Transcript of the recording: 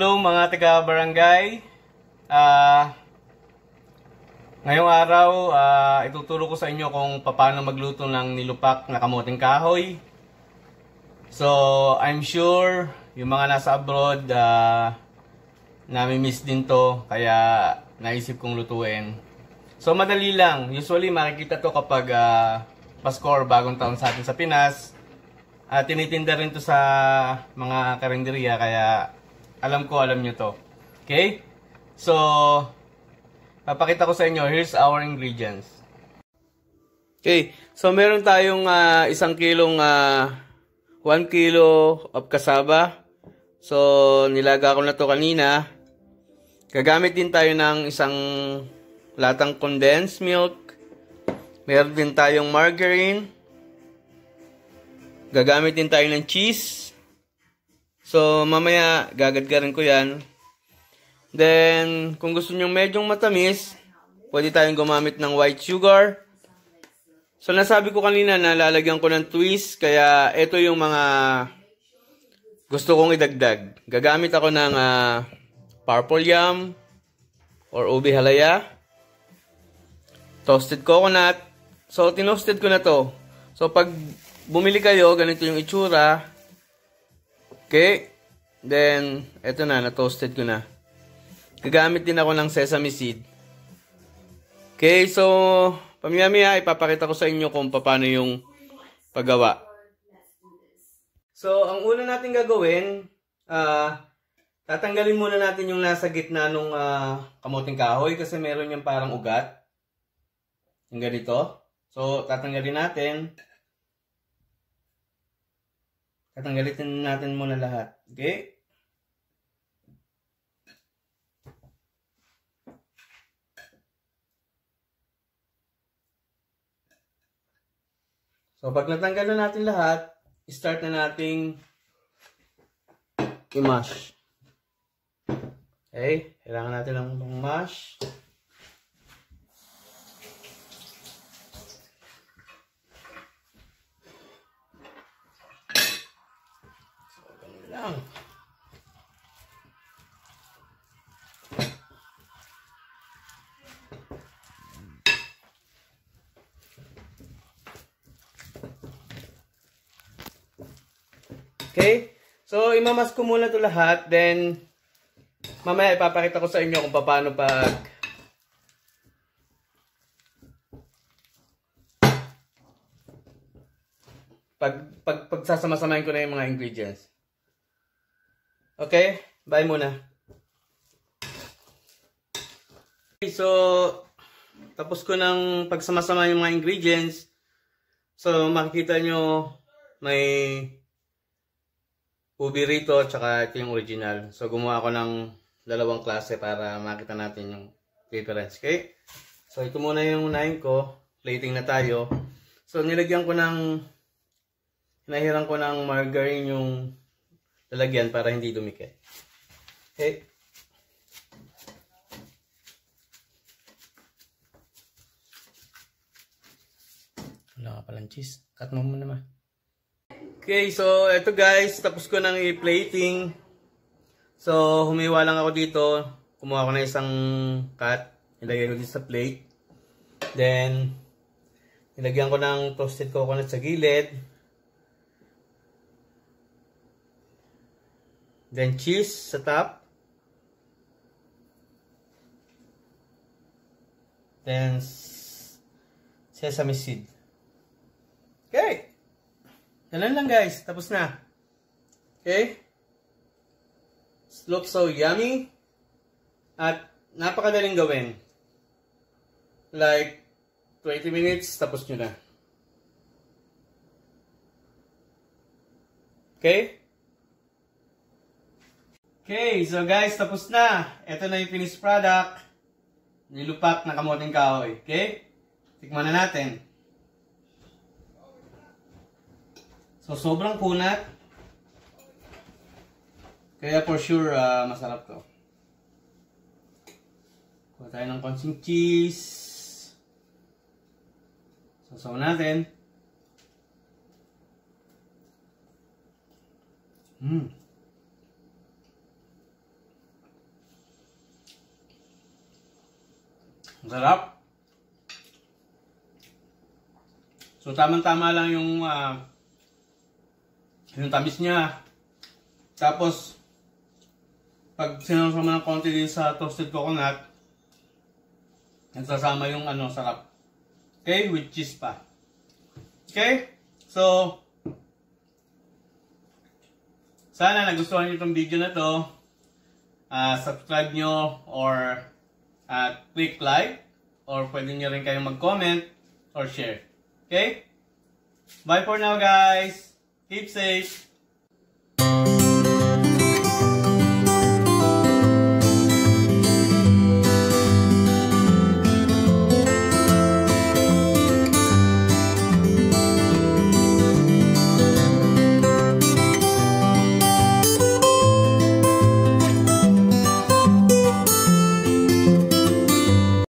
hello mga taga-barangay. Uh, ngayong araw, uh, ituturo ko sa inyo kung paano magluto ng nilupak na kamuting kahoy. So, I'm sure yung mga nasa abroad, uh, nami-miss din to, kaya naisip kong lutuin. So, madali lang. Usually, makikita to kapag uh, Pasko or bagong taon sa atin sa Pinas. Uh, tinitinda rin to sa mga karinderiya, kaya alam ko, alam nyo to. Okay? So, papakita ko sa inyo, here's our ingredients. Okay, so meron tayong uh, isang kilong, uh, one kilo of kasaba. So, nilaga ko na to kanina. Gagamit din tayo ng isang latang condensed milk. Meron din tayong margarine. Gagamit din tayo ng cheese. So, mamaya, gagadgaran ko yan. Then, kung gusto nyong medyong matamis, pwede tayong gumamit ng white sugar. So, nasabi ko kanina na lalagyan ko ng twist, kaya ito yung mga gusto kong idagdag. Gagamit ako ng uh, purple yam or ube halaya, toasted coconut. So, tinosted ko na to. So, pag bumili kayo, ganito yung itsura. Okay. Then, eto na, na-toasted ko na. Gagamit din ako ng sesame seed. Okay, so, pamiyamiya, ipapakita ko sa inyo kung paano yung paggawa. So, ang una natin gagawin, uh, tatanggalin muna natin yung nasa gitna ng uh, ah, kamuting kahoy kasi meron yung parang ugat. Yung ganito. So, tatanggalin natin. Tatanggalin natin muna lahat. Okay? So, pag natanggal na natin lahat, start na nating i-mash. Okay? Kailangan natin ng mash. lang. Okay? So, imamas ko muna to lahat. Then, mamaya ipapakita ko sa inyo kung paano pag pag, pag pagsasama-samahin ko na yung mga ingredients. Okay? Bye muna. Okay, so, tapos ko ng pagsama-sama yung mga ingredients. So, makikita nyo, may ubi rito at saka ito yung original. So, gumawa ako ng dalawang klase para makita natin yung difference. Okay? So, ito muna yung unahin ko. Plating na tayo. So, nilagyan ko ng hinahirang ko ng margarine yung lalagyan para hindi dumikit. Okay. Wala ka palang cheese. Cut mo muna ma. Okay, so eto guys, tapos ko nang i-plating. So, humiwa lang ako dito. Kumuha ko na isang cut. Ilagay ko dito sa plate. Then, nilagyan ko ng toasted coconut sa gilid. Then cheese sa top. Then sesame seed. Okay. Ganun lang guys. Tapos na. Okay. Looks so yummy. At napakadaling gawin. Like 20 minutes tapos nyo na. Okay? Okay, so guys, tapos na. Ito na yung finished product. Nilupak na kamoting kahoy. Okay? Tikman na natin. So, sobrang kunat. Kaya for sure, uh, masarap to. Kuha tayo ng konting cheese. Sasaw natin. Mmm. sarap. So tamang-tama lang yung uh, yung tamis niya. Tapos pag sinasama ng konti din sa toasted coconut, nagsasama yung ano, sarap. Okay? With cheese pa. Okay? So, sana nagustuhan niyo itong video na to. Uh, subscribe nyo or uh, click like or pwede nyo rin kayong mag-comment or share. Okay? Bye for now guys. Keep safe.